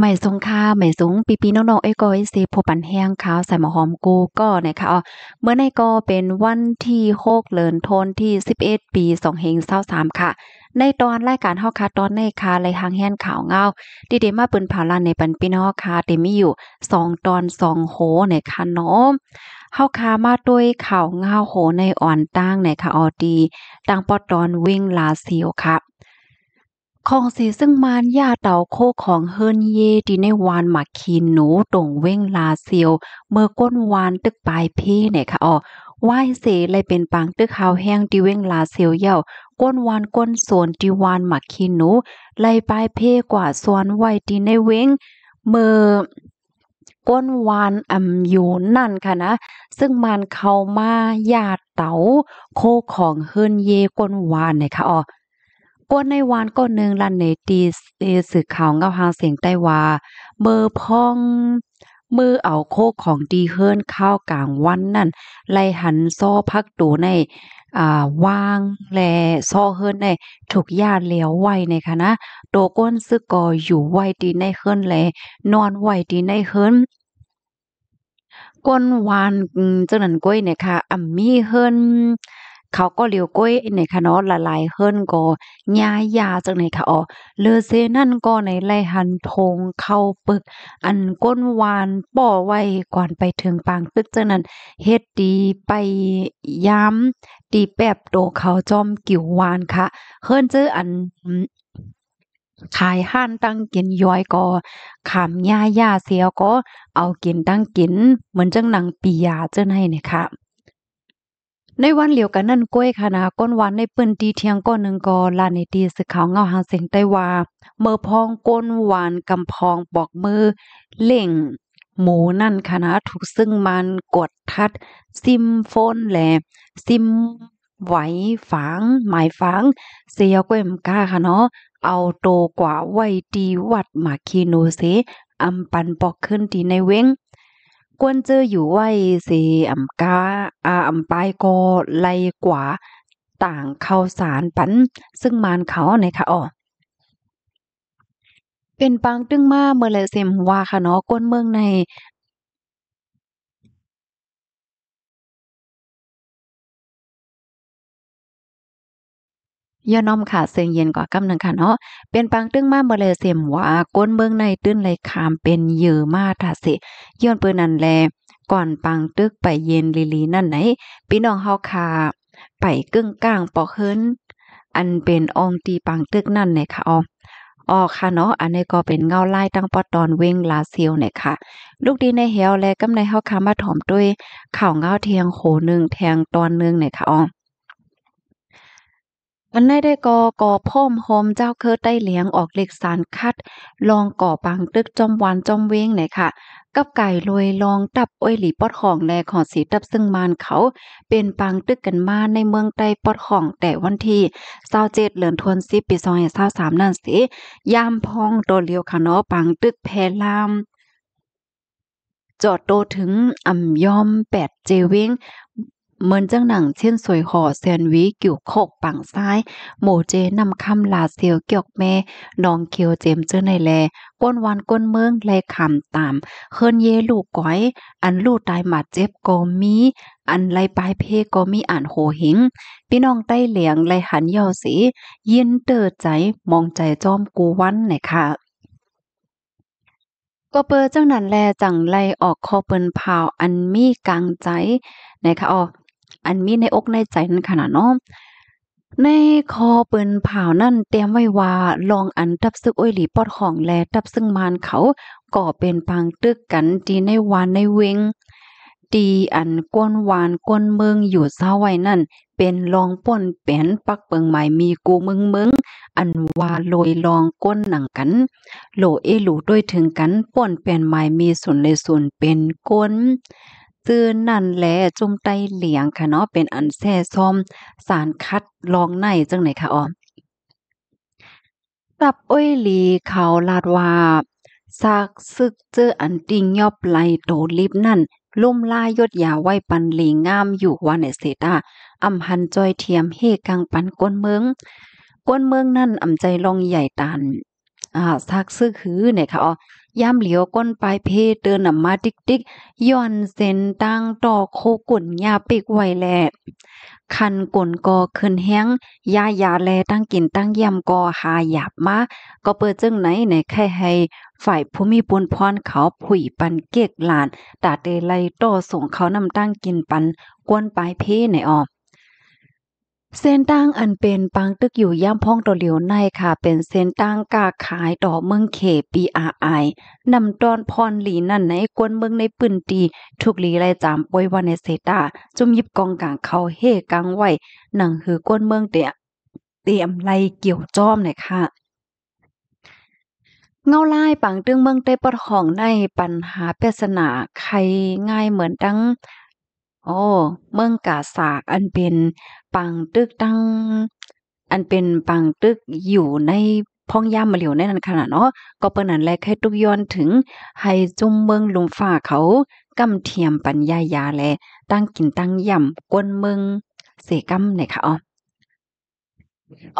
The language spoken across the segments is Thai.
ไม่สงค่าไม่สงปีปีน้องๆเอ้ก็สิพบปันแห้งขาวใส่หมอหอมกูก็นะคะอ๋อเมื่อในก็เป็นวันที่โคกเลินทนที่11ปีสองเฮงเศร้าสามค่ะ ในตอนรายการเฮาคาตอนในคาะไรทางแห้งขาวเงาดีเดมาปืนผ่าลันในปันปีน้องคาเดมีอยู่สองตอนสองโหในค่ะน้อมเฮาคามาด้วยข่าวเงาโหในอ่อนตั้งในค่ะออดีตั้งปอดอนวิ่งลาเซียวค่ะของสีซึ่งมานยาเต่าโคของเฮินเยดีในวานหมักคีนหนูตรงเว้งลาเซียวเมื่อก้นวานตึกปลายพพ่เนี่ยค่ะอ๋อ่ายเสเลยเป็นปางตึกขาวแห้งดีเว้งลาเซียวเย่าก้นวานก้นสวนดีวานหมักคีนหนูเลยปลายเพ่กว่าสวนไหวดีในเว้งเมื่อก้นวานอ่ำอยู่นั่นค่ะนะซึ่งมันเข้ามาญาดเต๋าโคของเฮินเยก้นวานเนี่ยค่ะอ๋อกวนในวานก้นหนึ่งลันเนตีสื่อข่าวเงาหางเสียงไต้วา เบอร์พองมือเอาโคกของดีเฮิรนข้าวกลางวันนั่นไล่หันซ่อพักตูในอ่าว่างแลซ้อเฮิรนในถูกญาติเลี้ยวไว้ในคะนะโตก้นซึกกออยู่ไว้ดีในเฮิรนแลนอนไว้ดีในเฮิรนก้นวานเจังนั้นก้อยเนี่ยค่ะอ่ำมีเฮิรนเขาก็เลียวก้อยในคณนะละลายเฮิรนก็ยายาจังในค่ะอ๋อเลเซนั่นก็ในไรหันทงเข้าปึก อันก้นวาน ป่อไว้ก่อนไปถึงปางตึกจังนั้น เฮ็ดดีไปย้ำตีแปบโตเขาจอมกิ่ววานค่ะ เฮิรนเจออัน ขายห้านตั้งกินย้อยก็ขามย่าย่าเสียก็เอากินตั้งกิน เหมือนจังหนังปียาเจ้าให้เนี่ยค่ะในวันเหลียวกัน นั่นกล้วยค่ะนะก้นวันในปืนตีเทียงก้อนหนึ่งก็ลานในตีสึกขาวเงาหางเสียงไต้วาเมื่อพองก้นหวานกำพองบอกมือ เล่งหมูนั่นค่ะนะถูกซึ่งมันกดทัด ซิมโฟนแหลซิมไหวฝังหมายฝังเสียก้วยมก้าค่ะเนาะเอาโตกว่าไวตีวัดมาคีโนเซอัมปันปอกขึ้นตีในเว้งกวนเจออยู่ไว้สีอ่ำกาอาอ่ำปายโกไลกว่า ต่างเข้าสารปัน ซึ่งมานเขาในค่ะอ๋อเป็นปังตึ้งมาเมื่อเลยเซมว่าค่ะเนาะก้นเมืองในเยนอมค่ะเสียงเย็นกว่ากำหนึ่งค่ะเนาะ เป็นปังตึ้งมาเมเลเสียมว่าก้นเมืองในตื้นเลยขามเป็นเยือมาทาสิย้อนปืนนั่นแล ก่อนปังตึกไปเย็นลีลีนั่นไหน พี่น้องเฮาคาไปกึ่งกลางปอกเฮินอันเป็นองตีปังตึกนั่นเนยค่ะอ๋อออค่ะเนาะอันนี้ก็เป็นเงาไล่ตั้งปอตอนเวงลาเซียวเนี่ยค่ะลูกดีในเฮลและกำในเฮาคามาถอมด้วยข่าวเงาเทียงโหนึงแทงตอนนึงเนี่ยค่ะอ๋ออันในได้กอกอพ่อมโฮมเจ้าเคอร์ได้เลี้ยงออกเหล็กสารคัด ลองก่อปังตึกจอมวันจอมเวงไหนค่ะ กับไก่ลวยลองตับอ้อยหลีปอดของแลขอสีตับซึ่งมานเขา เป็นปังตึกกันมาในเมืองใต้ปอดของแต่วันที่เศร้าเจ็ดเหลือนทวนสิปีซอยเศร้าสามนั่นสิยามพองโตเลียวค่ะเนาะปังตึกแพลาม จอดโตถึงอ่ำยอมแปดเจวิงเหมือนจังหนังเช่นสวยห่อแซนวิกิ่วโคกปังซ้ายหมูเจนำคำลาเซียวเกี่ยกแม่น้องเคียวเจมเจอในแล ก้นวันก้นเมือง แลคำตาม เคินเยลูกก้อย อันลูกตายหมาเจ็บก็มี อันไรปลายเพก็มีอ่านโหหิงพี่น้องใต้เหลียงไรหันยยอสี ยินเตอร์ใจมองใจจอมกูวันไหนค่ะ ก็เปิดจังนั้นแลจังไลออกคอเปินเผาอันมีกลางใจนะคะอ๋ออันมีในอกในใจนั่นขนาดเนาะในคอเปินเผานั่นเตรียมไว้ว่าลองอันทับซึกอ้อยหลีปอดของแลทับซึ่งมานเขาก่อเป็นปางตึกกันตีในวานในเวงตีอันก้นวานก้นเมืองอยู่เศร้าไว้นั่น เป็นลองป่นแปนปักเปิงใหม่มีกูมึงมึงอันว่าลอยลองก้นหนังกัน โหลเอหลูด้วยถึงกันป่นเป็นใหม่มีส่วนเลยส่วนเป็นก้นซื้อนั่นแหลจุ่มไตเหลียงค่ะเนาะ เป็นอันแซ่ซ้อมสารคัดลองในจังไหนค่ะออมตับอ้อยหลีเขาลาดว่าซากซึกเจออันติงยอบไหลโตลิบนั่น ลุ่มล่ายดยาไว้ปันหลีงามอยู่วันเนเซตาอำหันจอยเทียมเฮกังปันก้นเมือง ก้นเมืองนั่นอำใจลองใหญ่ตันอ่าซากซึกหือ เนี่ยค่ะอ๋อย่ำเหลียวก้นปลายเพเดินหนำมาติ๊กติ๊กย้อนเซนตั้งต่อโคกุ่นยาปิกไวแล คันก่นกอขึ้นแห้งยายาแลตั้งกินตั้งยำกอหาหยาบมาก็เปิดจึงไหนไหนแค่ให้ ฝ่ายผู้มีปุนพรเขาผุยปันเก็กหลานตาเตไลต่อส่งเขานำตั้งกินปัน กวนปลายเพในออกเส้นตั้งอันเป็นปังตึกอยู่ย่ำพ้องตัวเหลียวในค่ะ เป็นเส้นตั้งกาขายต่อเมืองเขปีอาไอนำตอนพรหลีนั่นในกวนเมืองในปืนตีถูกหลีไรจามป่วยวันในเซตา จุมยิบกองกลางเขาเฮกัางไหวหนังหือกวนเมืองเตยเตรียมไรเกี่ยวจอมเลยค่ะ เงาลายปังตึงเมืองได้ปดห้องในปัญหาเปริศนาใครง่ายเหมือนตั้งโอ้เมืองกาสากอันเป็นปังตึกตั้ง อันเป็นปังตึกอยู่ในพ้องย่ามมาเหลียวในนั้นขนาดเนาะก็เปิ้นนั้นแลแค่ทุกย้อนถึง ให้จุ่มเมืองลุมฝ่าเขากำเทียมปัญญายาแลตั้งกินตั้งย่ำกวนเมืองเสกำเนี่ยค่ะอ๋อ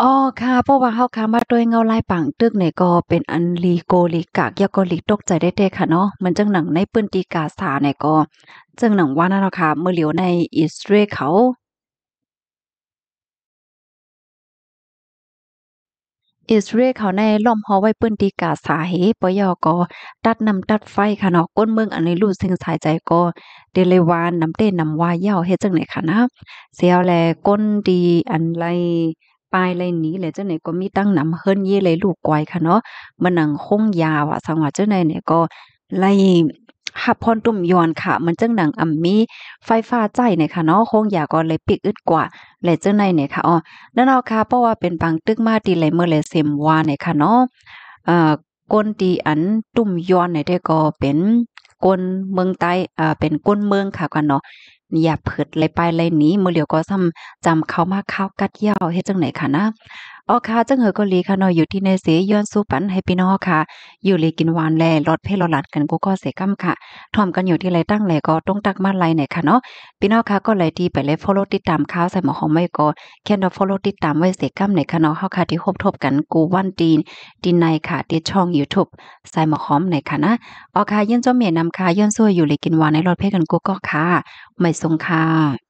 อ๋อค่ะ เพราะว่าเฮาค้ามาด้วยเงาลายปังตึกเนี่ยก็เป็นอันลีโกลิกากยาก็ลิกตกใจได้แต่ค่ะเนาะมันจังหนังในปืนตีกาสาเนี่ยก็จังหนังว่านั่นเนาะค่ะเมื่อเหลียวในอิสราเอลเขาอิสราเอลเขาในล้อมหอไว้ปืนตีกาสาเฮปยอก็ ตัดนำตัดไฟค่ะเนาะก้นเมืองอันนี้รู้สึงสายใจก็ เดลวานนำเต้นนำว่าเย่าเฮจังไหนค่ะนะเสียวแลก้นดีอันไรปายเลยนี้เลยเจ้าไหนก็มีตั้งนำเฮิรนเย่เลยลูกกวยค่ะเนาะมันหนังคงยาวอ่ะสังหวะเจ้าไหนเนี่ยก็ไล่หับพรตุ่มยอนค่ะ มันเจ้าหนังอัมมีไฟฟ้าใจเนี่ยค่ะเนาะคงอยากก่อนเลยปิกอึดกว่าและเจ้าในเนี่ยค่ะอ๋อนั่นเอาค่ะเพราะว่าเป็นปังตึกมาตีเลยเมื่อเลยเซมวาเนี่ยค่ะเนาะเอ่อก้นตีอันตุ่มยอนเนี่ยได้ก็เป็นก้นเมืองใต้อ่าเป็นก้นเมืองค่ะกันเนาะอย่าเผิดเลยไปเลยหนีมือเหลียวก็ซ้ำจำเขามาเข้ากัดเย่าเฮ็ดจังไหนคะนะออค่ะจังเหอก็ลีค่ะนอยอยู่ที่ในเสย้อนสู้ปันให้พี่น้องค่ะ อยู่เลยกินหวานแลรดเพลหลัดกันกูก็เสกำค่ะทอมกันอยู่ที่ไรตั้งไรก็ต้องตักมาไรไหนค่ะเนาะพี่น้องค่ะก็เลยดีไปเลยฟอลโล่ติดตามข่าวใส่หมอของไม่ก็แค่เราฟล l l o ติดตามไว้เสกำไหนค่ะเนาะเฮาค่ะที่คบทบกันกูวันดีนดินในค่ะที่ช่องยูทูบใส่หมอหอมไหนค่ะนะออค่ะยื่นจ้าเมียนำค่ะย้อนสู้อยู่เลยกินหวานในรดเพลกันกูก็ค่ะไม่สงค่ะ